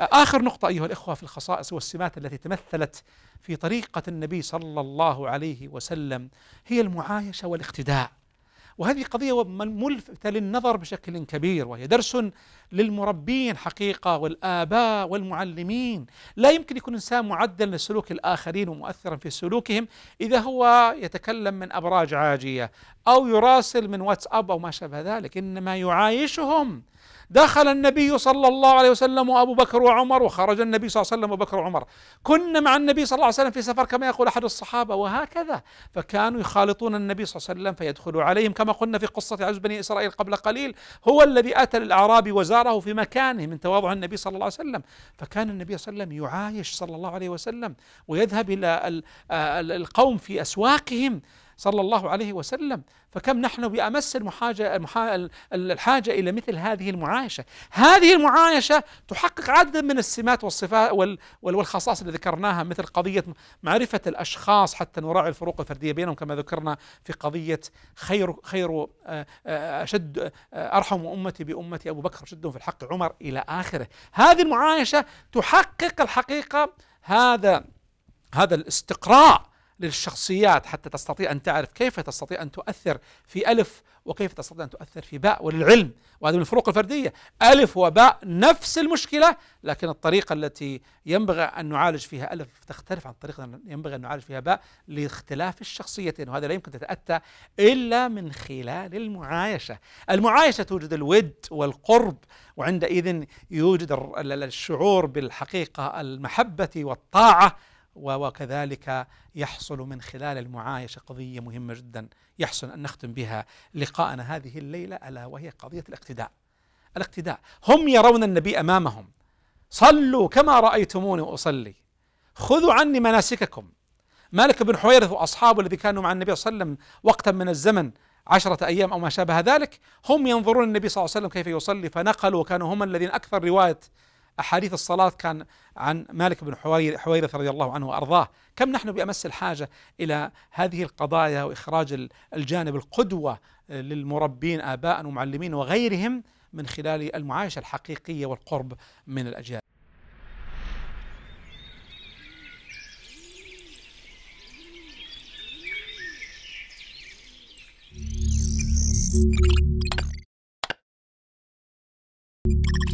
آخر نقطة أيها الإخوة في الخصائص والسمات التي تمثلت في طريقة النبي صلى الله عليه وسلم هي المعايشة والاقتداء وهذه قضية ملفتة للنظر بشكل كبير وهي درس للمربين حقيقة والآباء والمعلمين لا يمكن يكون إنسان معدل لسلوك الآخرين ومؤثرا في سلوكهم إذا هو يتكلم من أبراج عاجية أو يراسل من واتساب أو ما شابه ذلك إنما يعايشهم دخل النبي صلى الله عليه وسلم وابو بكر وعمر وخرج النبي صلى الله عليه وسلم وبكر وعمر كنا مع النبي صلى الله عليه وسلم في سفر كما يقول احد الصحابه وهكذا فكانوا يخالطون النبي صلى الله عليه وسلم فيدخلوا عليهم كما قلنا في قصه عز بني اسرائيل قبل قليل هو الذي اتى للاعرابي وزار وقاره في مكانه من تواضع النبي صلى الله عليه وسلم فكان النبي صلى الله عليه وسلم يعايش صلى الله عليه وسلم ويذهب إلى آه، القوم في أسواقهم صلى الله عليه وسلم فكم نحن بأمس المحاجة الحاجة إلى مثل هذه المعايشة هذه المعايشة تحقق عددا من السمات والصفات والخصائص اللي ذكرناها مثل قضية معرفة الأشخاص حتى نراعي الفروق الفردية بينهم كما ذكرنا في قضية خير خير آه، آه، أشد آه، أرحم أمتي بأمتي أبو بكر شدهم في الحق عمر إلى آخره هذه المعايشة تحقق الحقيقة هذا هذا الاستقراء للشخصيات حتى تستطيع أن تعرف كيف تستطيع أن تؤثر في ألف وكيف تستطيع أن تؤثر في باء وللعلم وهذه من الفروق الفردية ألف وباء نفس المشكلة لكن الطريقة التي ينبغي أن نعالج فيها ألف تختلف عن الطريقة التي ينبغي أن نعالج فيها باء لاختلاف الشخصيتين وهذا لا يمكن تتأتى إلا من خلال المعايشة المعايشة توجد الود والقرب وعندئذ يوجد الشعور بالحقيقة المحبة والطاعة وكذلك يحصل من خلال المعايشة قضية مهمة جدا يحسن أن نختم بها لقاءنا هذه الليلة ألا وهي قضية الاقتداء الاقتداء هم يرون النبي أمامهم صلوا كما رأيتموني وأصلي خذوا عني مناسككم مالك بن حويرث وأصحابه الذي كانوا مع النبي صلى الله عليه وسلم وقتا من الزمن عشرة أيام أو ما شابه ذلك هم ينظرون النبي صلى الله عليه وسلم كيف يصلي فنقلوا وكانوا هم الذين أكثر رواية أحاديث الصلاة كان عن مالك بن حويرث رضي الله عنه وأرضاه كم نحن بأمس الحاجة إلى هذه القضايا وإخراج الجانب القدوة للمربين آباء ومعلمين وغيرهم من خلال المعايشة الحقيقية والقرب من الأجيال you